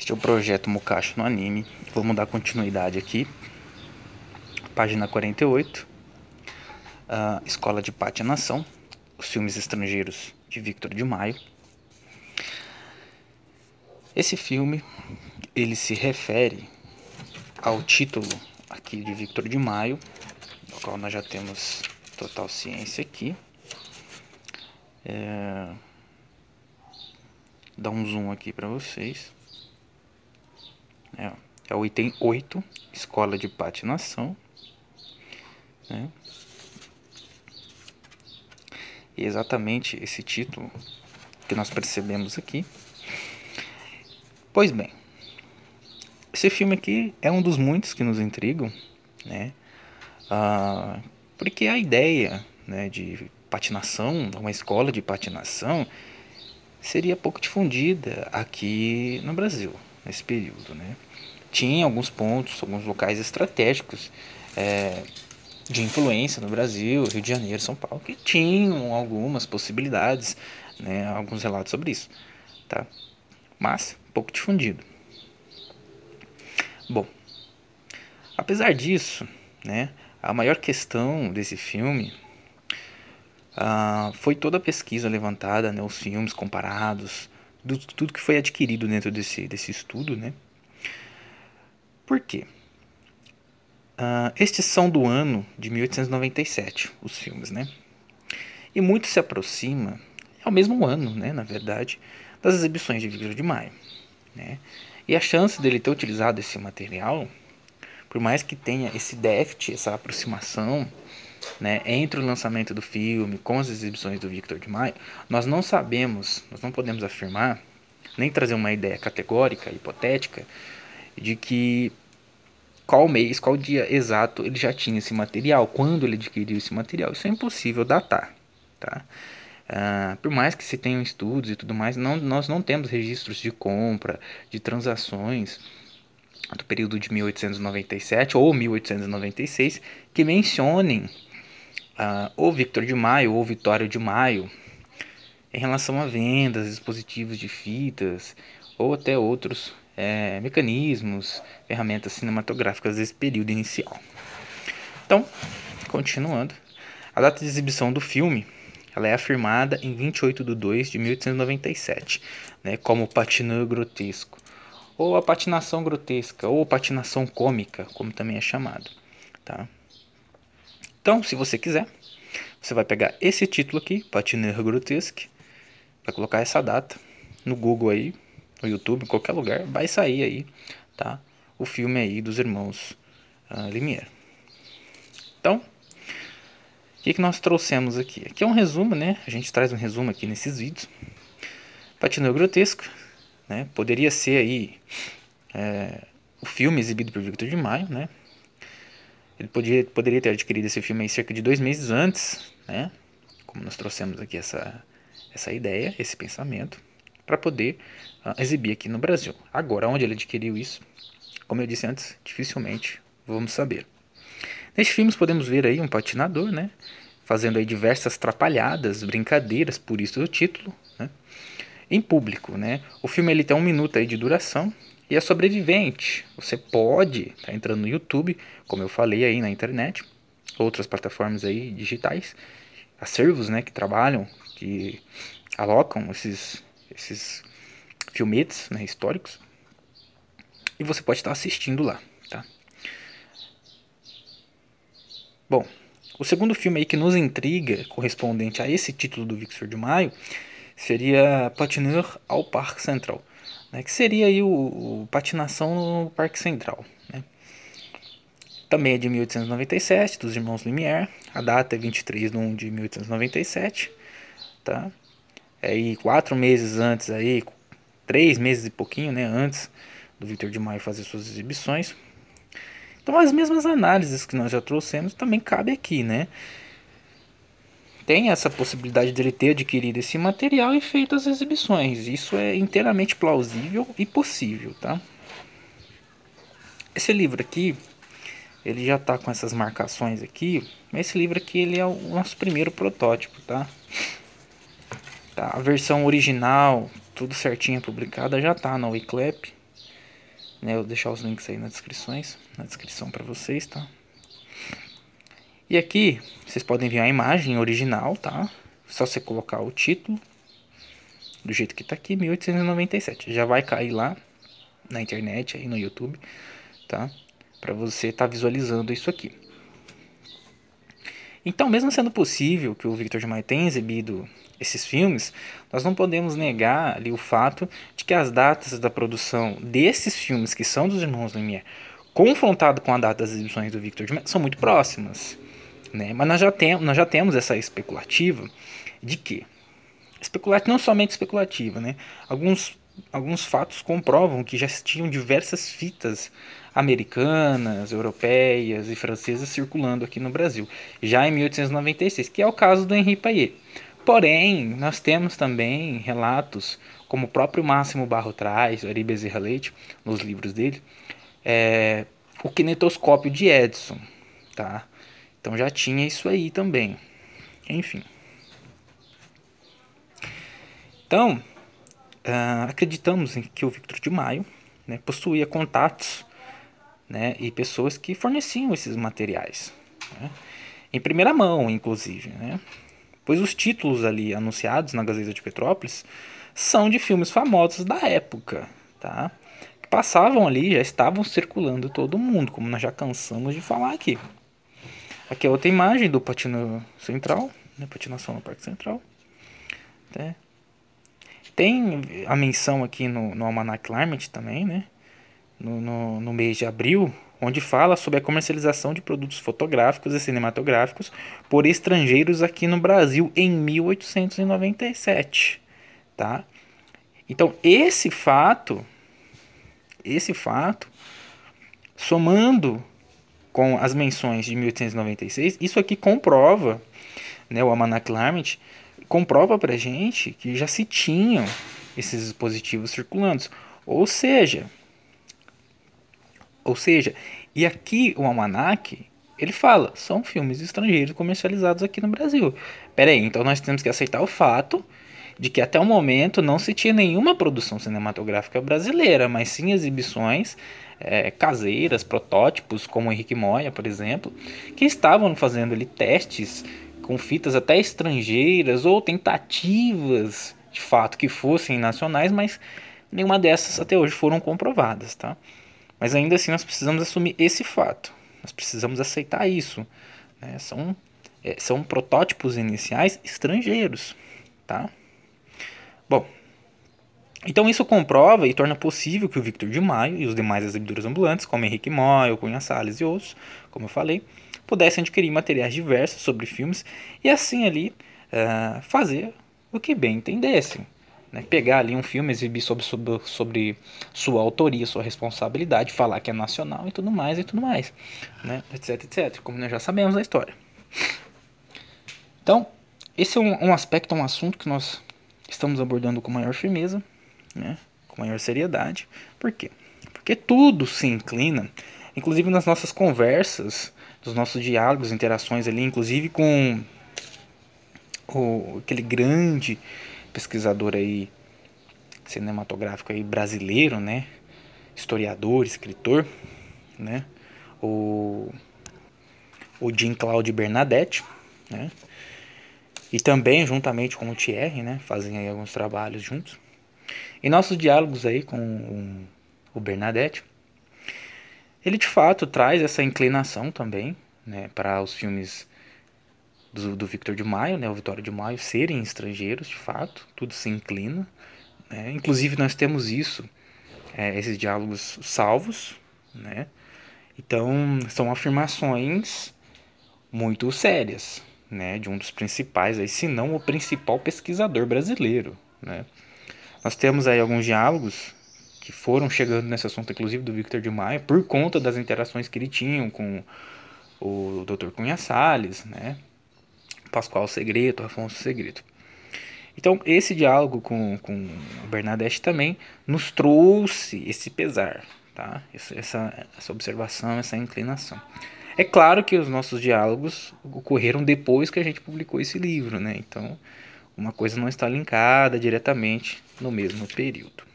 Este é o projeto Mukashi no Anime. Vamos dar continuidade aqui. Página 48. Uh, ah, Escola de Patinação. Os filmes estrangeiros de Victor de Maio. Esse filme, ele se refere ao título aqui de Victor de Maio, do qual nós já temos total ciência aqui. É... Dá um zoom aqui para vocês. É, é o item 8, escola de patinação. Né? E exatamente esse título que nós percebemos aqui. Pois bem, esse filme aqui é um dos muitos que nos intrigam, né? Ah, porque a ideia né, de patinação, uma escola de patinação, seria pouco difundida aqui no Brasil nesse período. Né? Tinha alguns pontos, alguns locais estratégicos é, de influência no Brasil, Rio de Janeiro, São Paulo, que tinham algumas possibilidades, né, alguns relatos sobre isso, tá? mas pouco difundido. Bom, apesar disso, né, a maior questão desse filme ah, foi toda a pesquisa levantada, né, os filmes comparados, do tudo que foi adquirido dentro desse, desse estudo, né? Por quê? Uh, estes são do ano de 1897, os filmes, né? E muito se aproxima, é o mesmo ano, né, na verdade, das exibições de Vigil de maio, né? E a chance dele ter utilizado esse material, por mais que tenha esse déficit, essa aproximação, né, entre o lançamento do filme com as exibições do Victor de Maio, nós não sabemos, nós não podemos afirmar, nem trazer uma ideia categórica, hipotética, de que qual mês, qual dia exato ele já tinha esse material, quando ele adquiriu esse material. Isso é impossível datar, tá? Ah, por mais que se tenham estudos e tudo mais, não, nós não temos registros de compra, de transações do período de 1897 ou 1896 que mencionem ah, ou Victor de Maio ou Vitório de Maio em relação a vendas, dispositivos de fitas ou até outros é, mecanismos, ferramentas cinematográficas desse período inicial. Então, continuando, a data de exibição do filme ela é afirmada em 28 de 2 de 1897 né, como patinão grotesco, ou a patinação grotesca, ou patinação cômica, como também é chamado. Tá? Então, se você quiser, você vai pegar esse título aqui, Patiner Grotesque, vai colocar essa data no Google aí, no YouTube, em qualquer lugar, vai sair aí, tá? O filme aí dos irmãos uh, Lumière. Então, o que, que nós trouxemos aqui? Aqui é um resumo, né? A gente traz um resumo aqui nesses vídeos. Patineu Grotesco, né? Poderia ser aí é, o filme exibido por Victor de Maio, né? Ele podia, poderia ter adquirido esse filme cerca de dois meses antes, né? Como nós trouxemos aqui essa, essa ideia, esse pensamento, para poder uh, exibir aqui no Brasil. Agora, onde ele adquiriu isso, como eu disse antes, dificilmente vamos saber. Neste filme podemos ver aí um patinador, né? Fazendo aí diversas trapalhadas, brincadeiras, por isso o título, né? Em público, né? O filme ele tem um minuto aí de duração, e a é sobrevivente. Você pode estar tá entrando no YouTube, como eu falei aí na internet, outras plataformas aí digitais, acervos, né, que trabalham, que alocam esses esses filmetes, né, históricos. E você pode estar tá assistindo lá, tá? Bom, o segundo filme aí que nos intriga, correspondente a esse título do Victor de Maio, seria Patineur ao Parque Central né, que seria aí o, o, Patinação no Parque Central. Né. Também é de 1897, dos irmãos Lumière, a data é 23 de 1 de 1897, tá? É, e quatro meses antes aí, três meses e pouquinho, né, antes do Vitor de Maio fazer suas exibições. Então as mesmas análises que nós já trouxemos também cabe aqui, né? tem essa possibilidade dele ter adquirido esse material e feito as exibições. Isso é inteiramente plausível e possível, tá? Esse livro aqui, ele já tá com essas marcações aqui, mas esse livro aqui ele é o nosso primeiro protótipo, tá? tá a versão original, tudo certinho publicada, já tá na Wiclap. Né, eu vou deixar os links aí nas descrições, na descrição para vocês, tá? E aqui vocês podem ver a imagem original, tá? Só você colocar o título do jeito que tá aqui, 1897. Já vai cair lá na internet, aí no YouTube, tá? Para você estar tá visualizando isso aqui. Então, mesmo sendo possível que o Victor Jamai tenha exibido esses filmes, nós não podemos negar ali o fato de que as datas da produção desses filmes, que são dos Irmãos Lumière, confrontado com a data das exibições do Victor Jamai, são muito próximas. Né? Mas nós já, tem, nós já temos essa especulativa de que? Especulativa, não somente especulativa, né? Alguns, alguns fatos comprovam que já existiam diversas fitas americanas, europeias e francesas circulando aqui no Brasil, já em 1896, que é o caso do Henri Payet. Porém, nós temos também relatos, como o próprio Máximo Barro traz, Ari Bezerra Leite, nos livros dele, é, o kinetoscópio de Edison, tá? Então já tinha isso aí também. Enfim. Então, uh, acreditamos em que o Victor de Maio né, possuía contatos né, e pessoas que forneciam esses materiais. Né, em primeira mão, inclusive. Né. pois os títulos ali anunciados na Gazeta de Petrópolis são de filmes famosos da época. Tá? Que passavam ali, já estavam circulando todo mundo, como nós já cansamos de falar aqui. Aqui é outra imagem do patino central, né? patinação no Parque Central. Né? Tem a menção aqui no, no Almanac Climate também, né? No, no, no mês de abril, onde fala sobre a comercialização de produtos fotográficos e cinematográficos por estrangeiros aqui no Brasil em 1897, tá? Então, esse fato, esse fato, somando com as menções de 1896, isso aqui comprova, né, o Almanac Larmit, comprova para gente que já se tinham esses dispositivos circulando. Ou seja, ou seja, e aqui o Almanac, ele fala, são filmes estrangeiros comercializados aqui no Brasil. Pera aí, então nós temos que aceitar o fato de que até o momento não se tinha nenhuma produção cinematográfica brasileira, mas sim exibições é, caseiras, protótipos, como Henrique Moya, por exemplo, que estavam fazendo ali testes com fitas até estrangeiras ou tentativas de fato que fossem nacionais, mas nenhuma dessas até hoje foram comprovadas, tá? Mas ainda assim nós precisamos assumir esse fato, nós precisamos aceitar isso. Né? São, é, são protótipos iniciais estrangeiros, tá? Bom, então isso comprova e torna possível que o Victor de Maio e os demais exibidores ambulantes, como Henrique Moy, Cunha Salles e outros, como eu falei, pudessem adquirir materiais diversos sobre filmes e assim ali uh, fazer o que bem entendessem. Né? Pegar ali um filme, exibir sobre, sobre, sobre, sua autoria, sua responsabilidade, falar que é nacional e tudo mais e tudo mais, né? etc, etc, como nós já sabemos da história. Então, esse é um, um aspecto, um assunto que nós estamos abordando com maior firmeza, né? com maior seriedade. Por quê? Porque tudo se inclina, inclusive nas nossas conversas, nos nossos diálogos, interações ali, inclusive com o, aquele grande pesquisador aí cinematográfico aí brasileiro, né? Historiador, escritor, né? O, o Jean Claude Bernadette, né? e também juntamente com o Thierry, né, fazem aí alguns trabalhos juntos. Em nossos diálogos aí com o Bernadette, ele de fato traz essa inclinação também, né, para os filmes do, do Victor de Maio, né, o Vitório de Maio serem estrangeiros, de fato, tudo se inclina. Né? Inclusive nós temos isso, é, esses diálogos salvos, né? Então são afirmações muito sérias, né, de um dos principais, aí, se não o principal pesquisador brasileiro. Né? Nós temos aí alguns diálogos que foram chegando nesse assunto, inclusive do Victor de Maia, por conta das interações que ele tinha com o Dr. Cunha Salles, né? Pascoal Segreto, Afonso Segreto. Então, esse diálogo com, com Bernadette também nos trouxe esse pesar, tá? Essa, essa observação, essa inclinação. É claro que os nossos diálogos ocorreram depois que a gente publicou esse livro, né? Então, uma coisa não está linkada diretamente no mesmo período.